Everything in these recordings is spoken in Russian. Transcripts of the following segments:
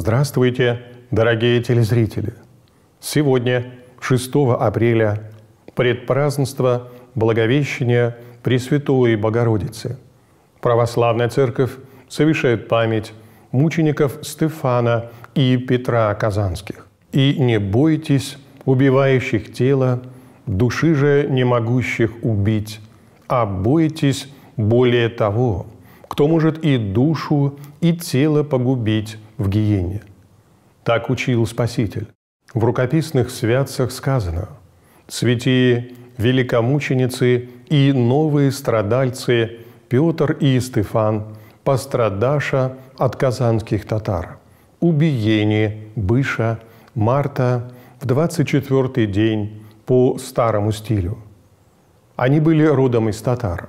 Здравствуйте, дорогие телезрители! Сегодня, 6 апреля, предпразднество Благовещения Пресвятой Богородицы. Православная Церковь совершает память мучеников Стефана и Петра Казанских. «И не бойтесь убивающих тело, души же не могущих убить, а бойтесь более того, кто может и душу, и тело погубить в гиене. Так учил Спаситель. В рукописных святцах сказано «Святые великомученицы и новые страдальцы Петр и Стефан, пострадаша от казанских татар, убиение быша марта в 24-й день по старому стилю. Они были родом из татар.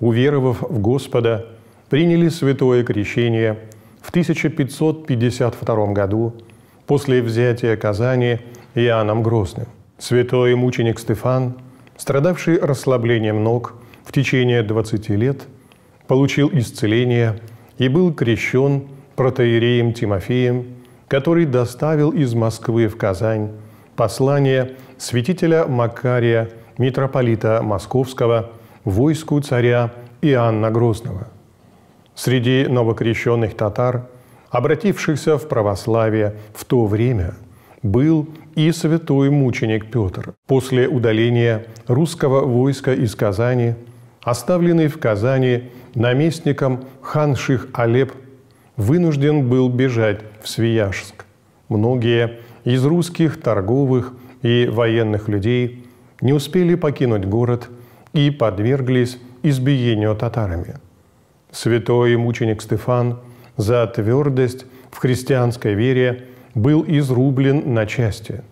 Уверовав в Господа, приняли святое крещение – в 1552 году после взятия Казани Иоанном Грозным. Святой мученик Стефан, страдавший расслаблением ног в течение 20 лет, получил исцеление и был крещен протоиереем Тимофеем, который доставил из Москвы в Казань послание святителя Макария, митрополита Московского, войску царя Иоанна Грозного – среди новокрещенных татар, обратившихся в православие в то время, был и святой мученик Петр. После удаления русского войска из Казани, оставленный в Казани наместником хан Ших Алеп, вынужден был бежать в Свияжск. Многие из русских торговых и военных людей не успели покинуть город и подверглись избиению татарами – святой мученик Стефан за твердость в христианской вере был изрублен на части.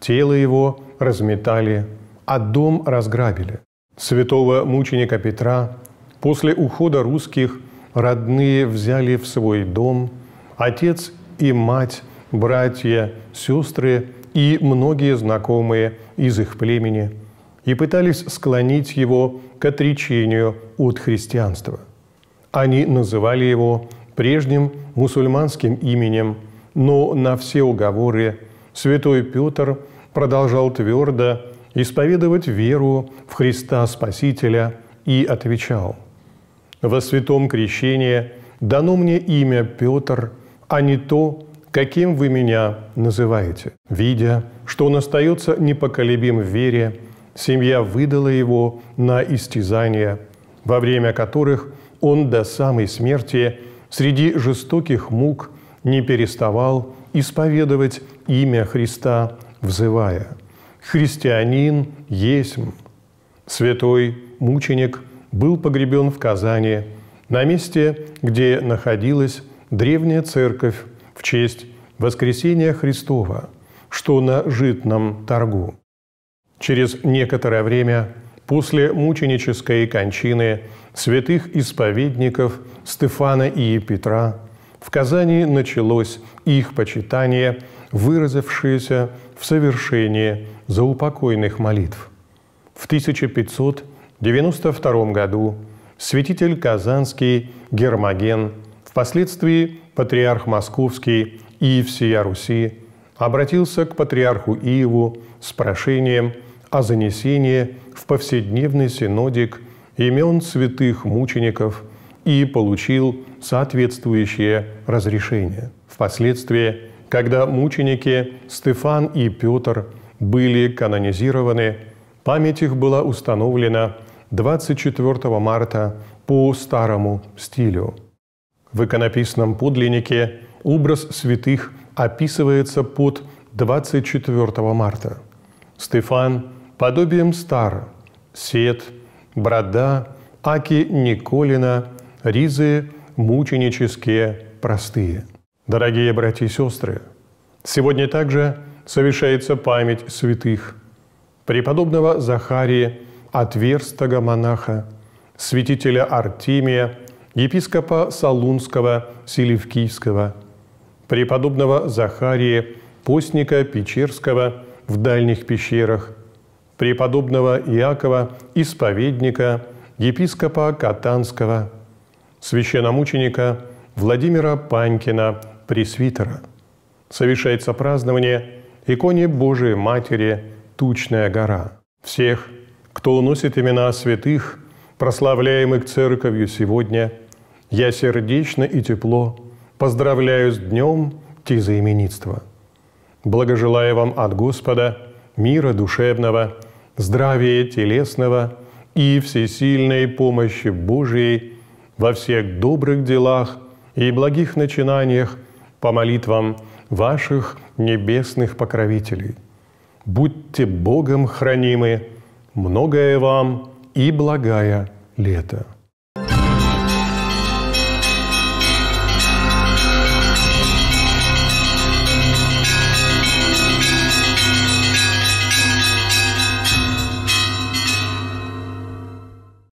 Тело его разметали, а дом разграбили. Святого мученика Петра после ухода русских родные взяли в свой дом, отец и мать, братья, сестры и многие знакомые из их племени, и пытались склонить его к отречению от христианства – они называли его прежним мусульманским именем, но на все уговоры святой Петр продолжал твердо исповедовать веру в Христа Спасителя и отвечал, «Во святом крещении дано мне имя Петр, а не то, каким вы меня называете». Видя, что он остается непоколебим в вере, семья выдала его на истязания, во время которых – он до самой смерти среди жестоких мук не переставал исповедовать имя Христа, взывая «Христианин есть Святой мученик был погребен в Казани, на месте, где находилась древняя церковь в честь воскресения Христова, что на житном торгу. Через некоторое время после мученической кончины святых исповедников Стефана и Петра в Казани началось их почитание, выразившееся в совершении заупокойных молитв. В 1592 году святитель Казанский Гермоген, впоследствии патриарх Московский и всея Руси, обратился к патриарху Иеву с прошением – о занесении в повседневный синодик имен святых мучеников и получил соответствующее разрешение. Впоследствии, когда мученики Стефан и Петр были канонизированы, память их была установлена 24 марта по старому стилю. В иконописном подлиннике образ святых описывается под 24 марта. Стефан подобием стара, Свет, Брода, Аки Николина, Ризы мученические простые. Дорогие братья и сестры, сегодня также совершается память святых преподобного Захарии, отверстого монаха, святителя Артемия, епископа Салунского Селевкийского, преподобного Захарии, постника Печерского в дальних пещерах – преподобного Иакова, исповедника, епископа Катанского, священномученика Владимира Панькина, пресвитера. Совершается празднование иконе Божией Матери «Тучная гора». Всех, кто уносит имена святых, прославляемых Церковью сегодня, я сердечно и тепло поздравляю с днем тизоименитства. Благожелаю вам от Господа мира душевного здравия телесного и всесильной помощи Божией во всех добрых делах и благих начинаниях по молитвам ваших небесных покровителей. Будьте Богом хранимы, многое вам и благая лето.